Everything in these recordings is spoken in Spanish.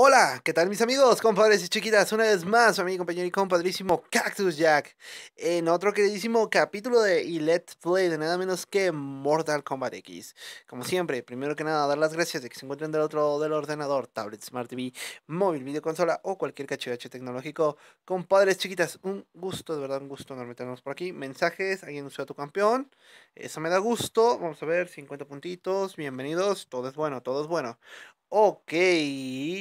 Hola, ¿qué tal mis amigos, compadres y chiquitas? Una vez más, mi compañero y compadrísimo Cactus Jack en otro queridísimo capítulo de Let's Play de nada menos que Mortal Kombat X. Como siempre, primero que nada, dar las gracias de que se encuentren del otro lado del ordenador, tablet, smart TV, móvil, videoconsola o cualquier cachivache tecnológico. Compadres, chiquitas, un gusto, de verdad, un gusto nos meternos por aquí. Mensajes, alguien usó a tu campeón, eso me da gusto. Vamos a ver, 50 puntitos, bienvenidos, todo es bueno, todo es bueno. Ok,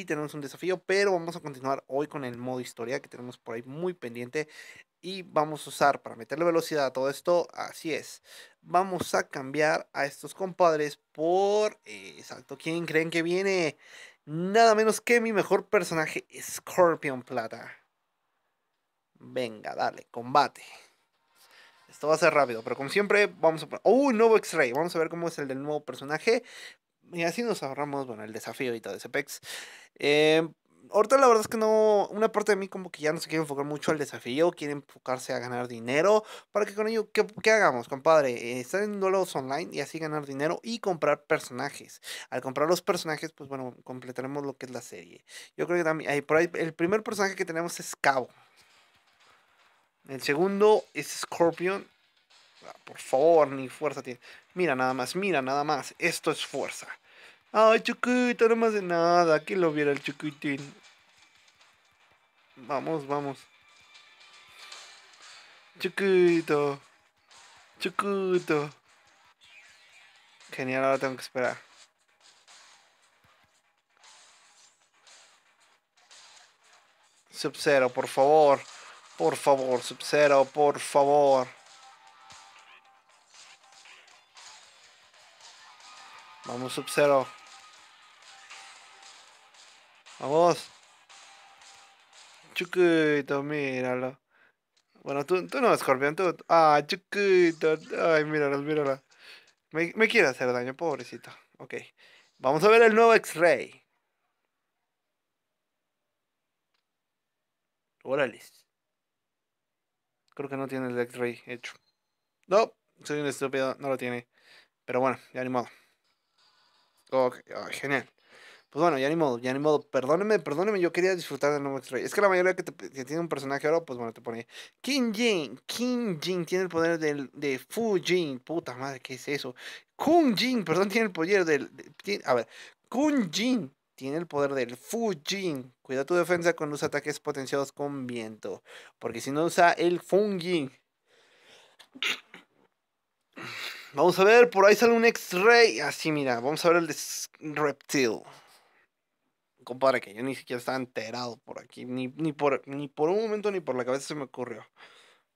tenemos un desafío, pero vamos a continuar hoy con el modo historia que tenemos por ahí muy pendiente y vamos a usar para meterle velocidad a todo esto, así es. Vamos a cambiar a estos compadres por, eh, exacto, ¿quién creen que viene? Nada menos que mi mejor personaje, Scorpion Plata. Venga, dale, combate. Esto va a ser rápido, pero como siempre, vamos a poner. ¡Oh, nuevo X-Ray! Vamos a ver cómo es el del nuevo personaje. Y así nos ahorramos, bueno, el desafío y todo ese pex. Eh, ahorita la verdad es que no, una parte de mí como que ya no se quiere enfocar mucho al desafío, quiere enfocarse a ganar dinero, para que con ello, ¿qué, hagamos, compadre? Eh, estar en duelos online y así ganar dinero y comprar personajes. Al comprar los personajes, pues bueno, completaremos lo que es la serie. Yo creo que también, ahí, por ahí, el primer personaje que tenemos es Cabo. El segundo es Scorpion Ah, por favor, ni fuerza tiene. Mira nada más, mira nada más. Esto es fuerza. Ay, chiquito, no más de nada. Que lo viera el chiquitín? Vamos, vamos. Chiquito. Chiquito. Genial, ahora tengo que esperar. Sub-Zero, por favor. Por favor, Sub-Zero, por favor. Vamos, sub cero Vamos. Chucuito, míralo. Bueno, tú, tú no, Scorpion, tú. Ah, Chucuito. Ay, míralo, míralo. Me, me quiere hacer daño, pobrecito. Ok. Vamos a ver el nuevo X-Ray. Órale. Creo que no tiene el X-Ray hecho. No, soy un estúpido, no lo tiene. Pero bueno, ya animado Ok, oh, oh, genial. Pues bueno, ya ni modo, ya ni modo. Perdóneme, perdóneme, yo quería disfrutar del nuevo extraño. Es que la mayoría que, tiene un personaje ahora, pues bueno, te pone Kim Jin. Kim Jin tiene el poder del, de Fu Jin. Puta madre, ¿qué es eso? Kun Jin, perdón, tiene el poder del. a ver, Kun Jin tiene el poder del Fu Jin. Cuida tu defensa con los ataques potenciados con viento. Porque si no usa el Fung Jin. Vamos a ver, por ahí sale un X-Ray. Así, ah, mira, vamos a ver el de Reptil. Compadre, que yo ni siquiera estaba enterado por aquí. Ni, por, ni por un momento ni por la cabeza se me ocurrió.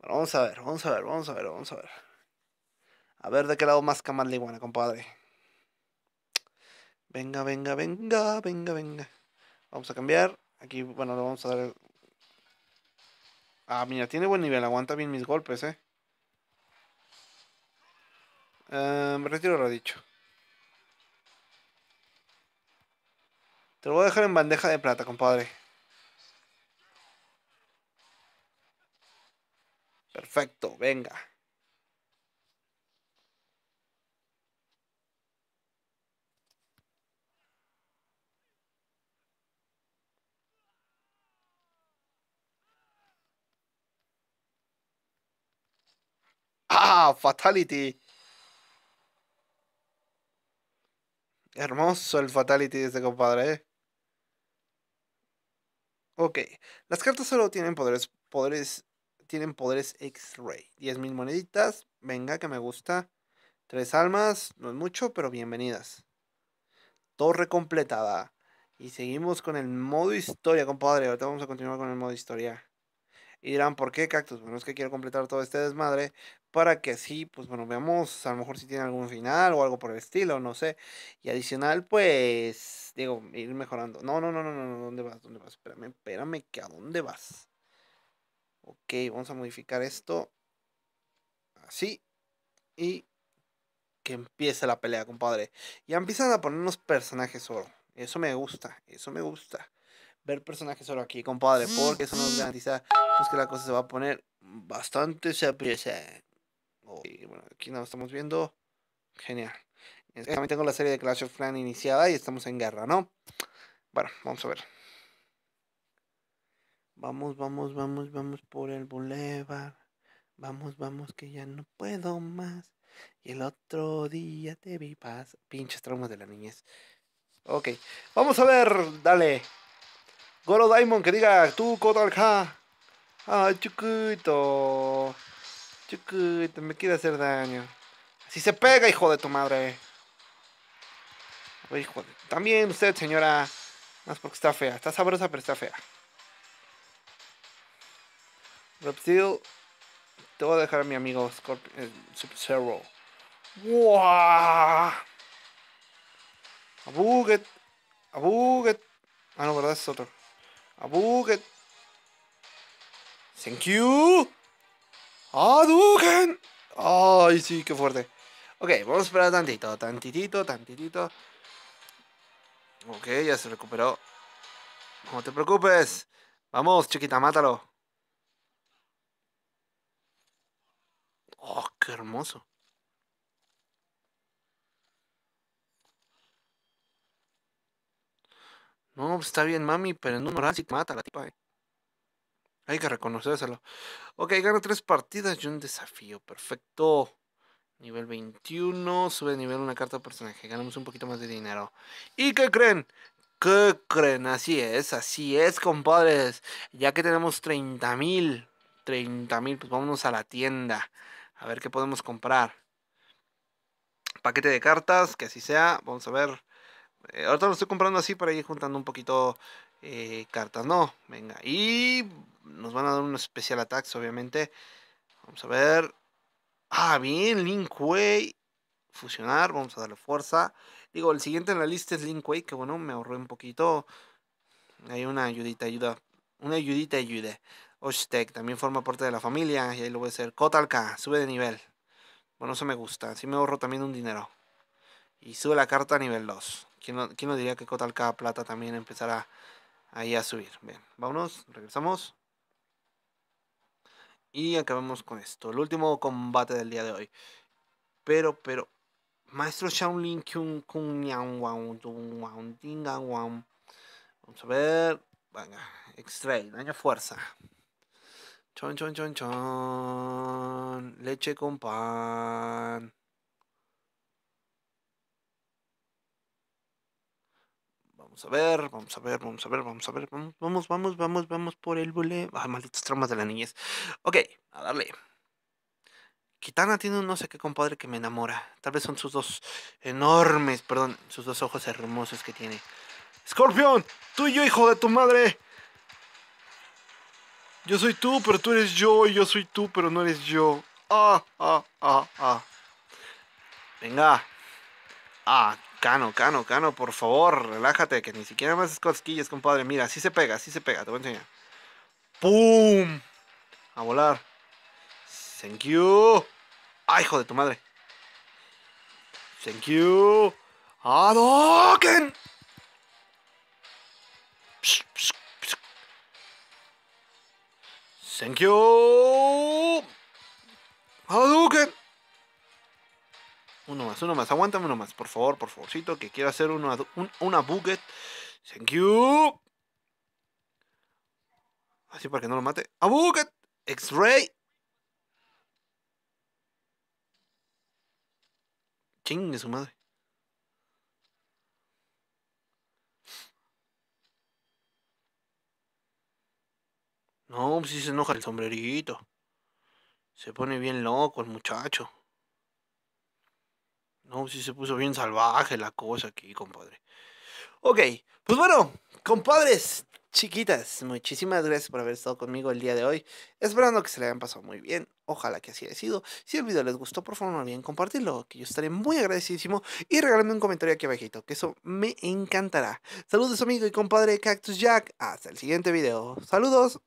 vamos a ver, vamos a ver, vamos a ver, vamos a ver. A ver de qué lado más camas de iguana, compadre. Venga, venga, venga, venga, venga. Vamos a cambiar. Aquí, bueno, le vamos a dar... El... Ah, mira, tiene buen nivel. Aguanta bien mis golpes, eh. Ah, me retiro lo dicho. Te lo voy a dejar en bandeja de plata, compadre. Perfecto, venga. Ah, fatality. Hermoso el fatality de este compadre, eh. Ok. Las cartas solo tienen poderes. Poderes. Tienen poderes X-Ray. 10.000 moneditas. Venga, que me gusta. Tres almas. No es mucho, pero bienvenidas. Torre completada. Y seguimos con el modo historia, compadre. Ahorita vamos a continuar con el modo historia. Y dirán, ¿por qué cactus? Bueno, es que quiero completar todo este desmadre para que así, pues bueno, veamos a lo mejor si tiene algún final o algo por el estilo, no sé. Y adicional, pues, digo, ir mejorando. No, no, no, no, no, ¿dónde vas? ¿Dónde vas? Espérame, espérame, que a dónde vas. Ok, vamos a modificar esto. Así. Y que empiece la pelea, compadre. Ya empiezan a ponernos personajes solo Eso me gusta, eso me gusta. Ver personajes solo aquí, compadre, porque eso nos garantiza pues, que la cosa se va a poner bastante se Oh, bueno, aquí nos estamos viendo. Genial. También tengo la serie de Clash of Clans iniciada y estamos en guerra, ¿no? Bueno, vamos a ver. Vamos, vamos, vamos, vamos por el boulevard. Vamos, vamos, que ya no puedo más. Y el otro día te vi paz. Pinches traumas de la niñez. Ok, vamos a ver, dale. Goro Diamond que diga, tú, Kotalka. Ay chiquito me quiere hacer daño. Si se pega, hijo de tu madre. Hijo de... También usted, señora. Más porque está fea. Está sabrosa, pero está fea. Reptil. Pues, te voy a dejar a mi amigo Scorpion. Eh, Sub-Zero. ¡Wow! Abuget. Abuget. Ah, no, ¿verdad? Es otro. Abuget. Thank you. ¡Hadouken! ¡Ay, sí, qué fuerte! Ok, vamos a esperar tantito, tantitito, tantitito. Ok, ya se recuperó. No te preocupes. Vamos, chiquita, mátalo. Oh, qué hermoso. No, pues está bien, mami, pero en un horario sí te mata la tipa, eh. Hay que reconocérselo. Ok, gana tres partidas y un desafío. Perfecto. Nivel 21. Sube nivel una carta de personaje. Ganamos un poquito más de dinero. ¿Y qué creen? ¿Qué creen? Así es, así es, compadres. Ya que tenemos 30 mil. 30 mil, pues vámonos a la tienda. A ver qué podemos comprar. Paquete de cartas, que así sea. Vamos a ver. Eh, ahorita lo estoy comprando así para ir juntando un poquito eh, cartas. No, venga. Y nos van a dar un especial ataque, obviamente. Vamos a ver. Ah, bien, Link Way. Fusionar, vamos a darle fuerza. Digo, el siguiente en la lista es Link Way, que bueno, me ahorré un poquito. Hay una ayudita, ayuda. Una ayudita, ayude Oshtek también forma parte de la familia y ahí lo voy a hacer. Kotalka, sube de nivel. Bueno, eso me gusta. Así me ahorro también un dinero. Y sube la carta a nivel 2. ¿Quién no, quién no diría que Kotalka Plata también empezará ahí a subir? Bien, vámonos, regresamos. Y acabemos con esto. El último combate del día de hoy. Pero, pero. Maestro Shaolin Kyung Kung Vamos a ver. Venga. Extrae. Daño fuerza. Chon, chon, chon, chon. Leche con pan. Vamos a ver, vamos a ver, vamos a ver, vamos a ver. Vamos, vamos, vamos, vamos, vamos por el bule. Ah, malditos traumas de la niñez. Ok, a darle. Kitana tiene un no sé qué compadre que me enamora. Tal vez son sus dos enormes, perdón, sus dos ojos hermosos que tiene. Scorpion, tú y yo, hijo de tu madre. Yo soy tú, pero tú eres yo, y yo soy tú, pero no eres yo. Ah, ah, ah, ah. Venga. Ah, Cano, Cano, Cano, por favor, relájate, que ni siquiera más cosquillas, compadre. Mira, así se pega, así se pega, te voy a enseñar. ¡Pum! A volar. Thank you. ¡Ay, hijo de tu madre! Thank you. ¡Adoken! Thank you. ¡Adoken! Uno más, uno más. Aguántame uno más, por favor, por favorcito, que quiero hacer una, un, una Thank you. Así para que no lo mate. ¡A buget. X-ray. Chingue su madre. No, si pues se enoja el sombrerito. Se pone bien loco el muchacho. No, si se puso bien salvaje la cosa aquí, compadre. Ok, pues bueno, compadres, chiquitas, muchísimas gracias por haber estado conmigo el día de hoy. Esperando que se le hayan pasado muy bien. Ojalá que así haya sido. Si el video les gustó, por favor no olviden compartirlo, que yo estaré muy agradecidísimo. Y regalarme un comentario aquí abajito, que eso me encantará. Saludos amigo y compadre Cactus Jack. Hasta el siguiente video. Saludos.